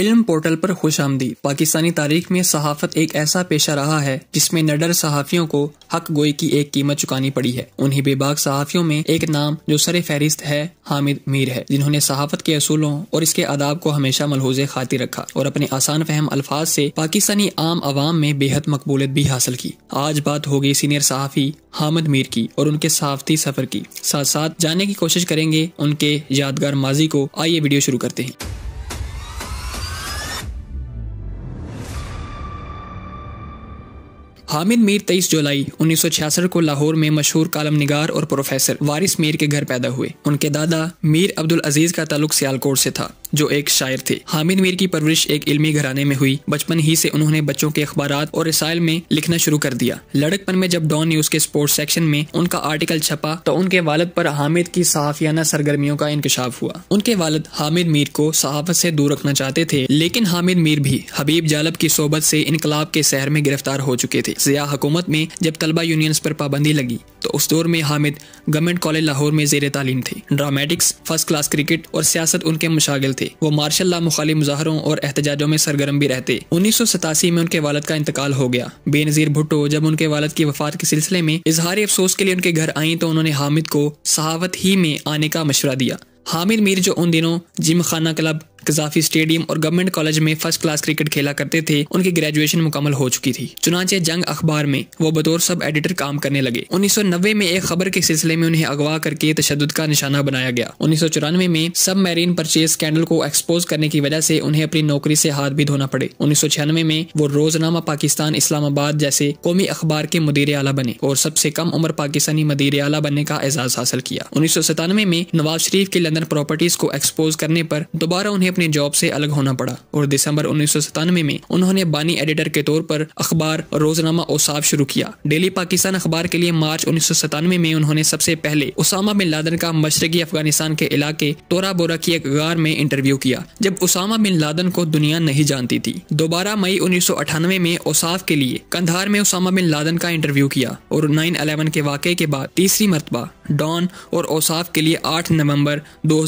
इल्म पोर्टल पर खुश आमदी पाकिस्तानी तारीख में सहाफत एक ऐसा पेशा रहा है जिसमें नडर सहाफ़ियों को हक गोई की एक कीमत चुकानी पड़ी है उन्हीं बेबाक सहाफ़ियों में एक नाम जो सर फहरिस्त है हामिद मीर है जिन्होंने सहाफत के असूलों और इसके आदाब को हमेशा मलहूज खातिर रखा और अपने आसान फहम अल्फाज से पाकिस्तानी आम आवाम में बेहद मकबूलत भी हासिल की आज बात होगी सीनियर सहाफ़ी हामिद मीर की और उनके सहाफती सफर की साथ साथ जाने की कोशिश करेंगे उनके यादगार माजी को आइए वीडियो शुरू करते हैं हामिद मीर तेईस जुलाई उन्नीस को लाहौर में मशहूर कालम निगार और प्रोफेसर वारिस मीर के घर पैदा हुए उनके दादा मीर अब्दुल अजीज का ताल्लुक सियालकोट से था जो एक शायर थे हामिद मीर की परवरिश एक इल्मी घराने में हुई बचपन ही से उन्होंने बच्चों के अखबार और रिसाइल में लिखना शुरू कर दिया लड़कपन में जब डॉन न्यूज के स्पोर्ट्स सेक्शन में उनका आर्टिकल छपा तो उनके वालद पर हामिद की सहाफियाना सरगर्मियों का इंकशाफ हुआ उनके वालद हामिद मीर को सहाफत से दूर रखना चाहते थे लेकिन हामिद मीर भी हबीब जालब की सोबत से इनकलाब के शहर में गिरफ्तार हो चुके थे जिया हुकूमत में जब तलबा यूनियंस पर पाबंदी लगी तो उस दौर में हामिद गवर्नमेंट कॉलेज लाहौर में जेर तालीम थे ड्रामेटिक्स फर्स्ट क्लास क्रिकेट और सियासत उनके मुशागिल थे थे वो मार्शल ला मुखाली मुजाहरों और एहतजाजों में सरगर्म भी रहते उन्नीस सौ सतासी में उनके वालद का इंतकाल हो गया बेनजीर भुट्टो जब उनके वालद की वफात के सिलसिले में इजहार अफसोस के लिए उनके घर आई तो उन्होंने हामिद को सहावत ही में आने का मशवरा दिया हामिद मीर जो उन दिनों Gymkhana club Gaddafi stadium और गवर्नमेंट कॉलेज में फर्स्ट क्लास क्रिकेट खेला करते थे उनकी ग्रेजुएशन मुकम्मल हो चुकी थी चुनाचे जंग अखबार में वो बतौर सब एडिटर काम करने लगे उन्नीस में एक खबर के सिलसिले में उन्हें अगवा करके तशद का निशाना बनाया गया उन्नीस में सब मेरीन परचेज स्कैंडल को एक्सपोज करने की वजह से उन्हें अपनी नौकरी से हाथ भी धोना पड़े उन्नीस में वो रोजनामा पाकिस्तान इस्लामाबाद जैसे कौमी अखबार के मदीर आला बने और सबसे कम उम्र पाकिस्तानी मदीर आला बनने का एजाज हासिल किया उन्नीस में नवाज शरीफ की लंदन प्रॉपर्टीज को एक्सपोज करने पर दोबारा उन्हें अपनी जॉब से अलग होना पड़ा और दिसंबर उन्नीस में उन्होंने बानी एडिटर के तौर पर अखबार रोजनामा ओसाफ शुरू किया डेली पाकिस्तान अखबार के लिए मार्च उन्नीस में उन्होंने सबसे पहले उसामा बिन लादन का मशरकी अफगानिस्तान के इलाके तोरा बोरा की एक गार में इंटरव्यू किया जब उसामा बिन लादन को दुनिया नहीं जानती थी दोबारा मई उन्नीस में ओसाफ के लिए कंधार में उसामा बिन लादन का इंटरव्यू किया और नाइन अलेवन के वाक़े के बाद तीसरी मरतबा डॉन और ओसाफ के लिए आठ नवम्बर दो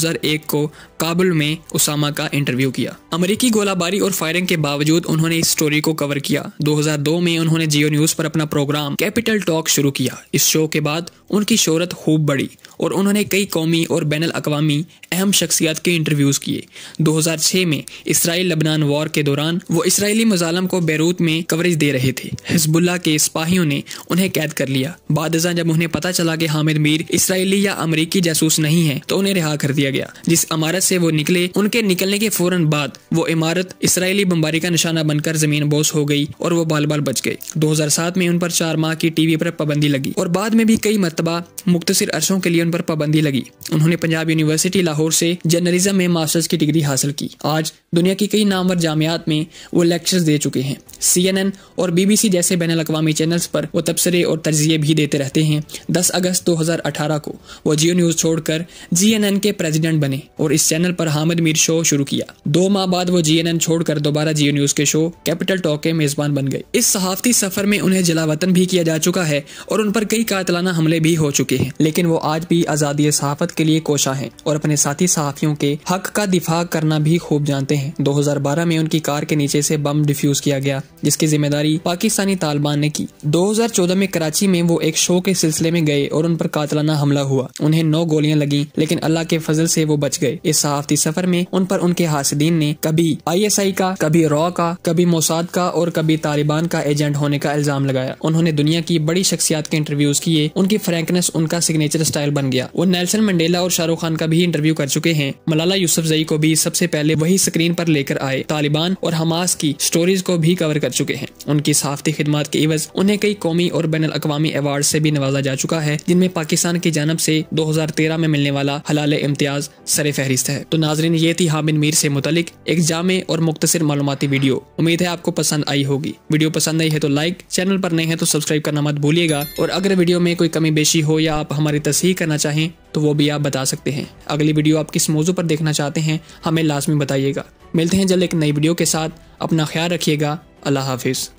को काबुल में उसामा का इंटरव्यू किया अमेरिकी गोलाबारी और फायरिंग के बावजूद उन्होंने इस स्टोरी को कवर किया 2002 में उन्होंने जियो न्यूज पर अपना प्रोग्राम कैपिटल टॉक शुरू किया इस शो के बाद उनकी शहरत खूब बढ़ी और उन्होंने कई कौमी और बैन अवी अहम शख्सियात के इंटरव्यूज़ किए 2006 में इसराइल लबनान वॉर के दौरान वो इसराइली मुजालम को बैरूत में कवरेज दे रहे थे हिजबुल्ला के सिपाहियों ने उन्हें कैद कर लिया बाद जब उन्हें पता चला कि हामिद मीर इसराइली या अमरीकी जासूस नहीं है तो उन्हें रिहा कर दिया गया जिस इमारत से वो निकले उनके निकलने के फौरन बाद वो इमारत इसराइली बम्बारी का निशाना बनकर जमीन बोस हो गई और वो बाल बाल बच गए दो में उन पर चार माह की टीवी पर पाबंदी लगी और बाद में भी कई मरतबा मुख्तर अरसों के लिए उन पर पाबंदी लगी उन्होंने पंजाब यूनिवर्सिटी लाहौर से जर्नलिज्म में मास्टर्स की डिग्री हासिल की आज दुनिया की कई नामवर जामियात में वो लेक्चर्स दे चुके हैं सी एन एन और बी बी सी जैसे बैन अवी चैनल्स पर वो तबसरे और तजिए भी देते रहते हैं दस अगस्त दो हज़ार अठारह को वो जियो न्यूज़ छोड़कर जी एन एन के प्रेजिडेंट बने और इस चैनल पर हामिद मीर शो शुरू किया दो माह बाद वो जी एन एन छोड़कर दोबारा जियो न्यूज़ के शो कैपिटल टॉक के मेज़बान बन गए इस सहाफ़ती सफ़र में उन्हें जलावतन भी किया जा चुका है और उन पर कई कातलाना हमले भी हो चुके हैं लेकिन वो आज भी आज़ादी सहाफत के लिए कोशा है और अपने साथी सहाफियों के हक का दिफा करना भी खूब जानते हैं 2012 में उनकी कार के नीचे से बम डिफ्यूज किया गया जिसकी जिम्मेदारी पाकिस्तानी तालिबान ने की चौदह में कराची में वो एक शो के सिलसिले में गए और उन पर कातलाना हमला हुआ उन्हें नौ गोलियां लगी लेकिन अल्लाह के फजल से वो बच गए इस सहाफती सफर में उन पर उनके हासदीन ने कभी आई का कभी रॉ का कभी मोसाद का और कभी तालिबान का एजेंट होने का इल्जाम लगाया उन्होंने दुनिया की बड़ी शख्सियात के इंटरव्यूज किए उनकी फ्रेंकनेस उनका सिग्नेचर स्टाइल बन गया वो नेल्सन मंडेला और शाहरुख खान का भी इंटरव्यू कर चुके हैं मलाला जई को भी सबसे पहले वही स्क्रीन पर लेकर आए तालिबान और हमास की स्टोरीज को भी कवर कर चुके हैं उनकी सहाफती खिदमत के इवज उन्हें कई कौमी और बैन अवी अवार्ड से भी नवाजा जा चुका है जिनमें पाकिस्तान की जानब ऐसी दो हजार तेरह में मिलने वाला हलाल इम्तियाज सर फहरिस्त है तो नाजरीन ये थी हामिद मीर ऐसी मुतलिक एक जामे और मुख्तर मालूमती वीडियो उम्मीद है आपको पसंद आई होगी वीडियो पसंद आई है तो लाइक चैनल पर नहीं है तो सब्सक्राइब करना मत भूलिएगा और अगर वीडियो में कोई कमी बेच पेशी हो या आप हमारी तस्ह करना चाहें तो वो भी आप बता सकते हैं अगली वीडियो आप किस मौजू पर देखना चाहते हैं हमें लाजमी बताइएगा मिलते हैं जल्द एक नई वीडियो के साथ अपना ख्याल रखिएगा अल्लाह हाफिज़